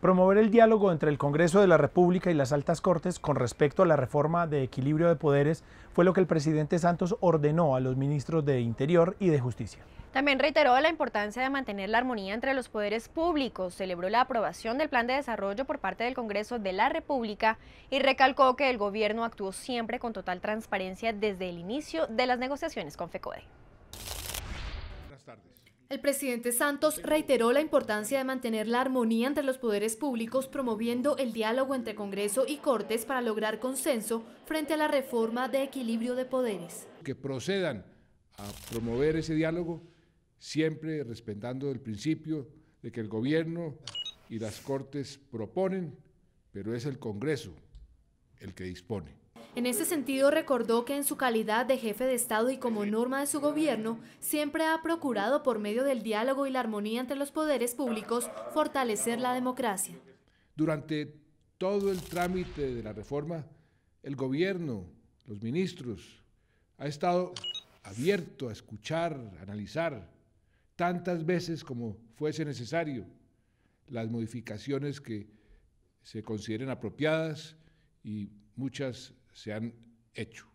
Promover el diálogo entre el Congreso de la República y las altas cortes con respecto a la reforma de equilibrio de poderes fue lo que el presidente Santos ordenó a los ministros de Interior y de Justicia. También reiteró la importancia de mantener la armonía entre los poderes públicos, celebró la aprobación del plan de desarrollo por parte del Congreso de la República y recalcó que el gobierno actuó siempre con total transparencia desde el inicio de las negociaciones con FECODE. El presidente Santos reiteró la importancia de mantener la armonía entre los poderes públicos, promoviendo el diálogo entre Congreso y Cortes para lograr consenso frente a la reforma de equilibrio de poderes. Que procedan a promover ese diálogo, siempre respetando el principio de que el gobierno y las Cortes proponen, pero es el Congreso el que dispone. En ese sentido, recordó que en su calidad de jefe de Estado y como norma de su gobierno, siempre ha procurado por medio del diálogo y la armonía entre los poderes públicos fortalecer la democracia. Durante todo el trámite de la reforma, el gobierno, los ministros, ha estado abierto a escuchar, analizar, tantas veces como fuese necesario, las modificaciones que se consideren apropiadas y muchas se han hecho.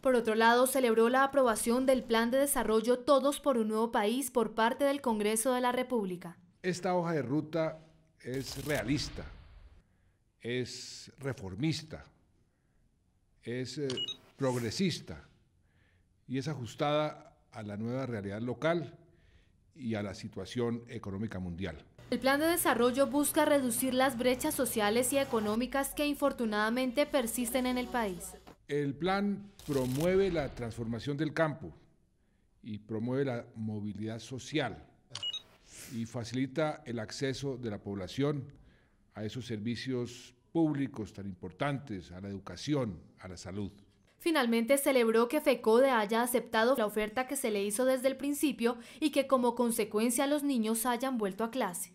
Por otro lado, celebró la aprobación del Plan de Desarrollo Todos por un Nuevo País por parte del Congreso de la República. Esta hoja de ruta es realista, es reformista, es eh, progresista y es ajustada a la nueva realidad local y a la situación económica mundial. El plan de desarrollo busca reducir las brechas sociales y económicas que infortunadamente persisten en el país. El plan promueve la transformación del campo y promueve la movilidad social y facilita el acceso de la población a esos servicios públicos tan importantes, a la educación, a la salud. Finalmente celebró que FECODE haya aceptado la oferta que se le hizo desde el principio y que como consecuencia los niños hayan vuelto a clase.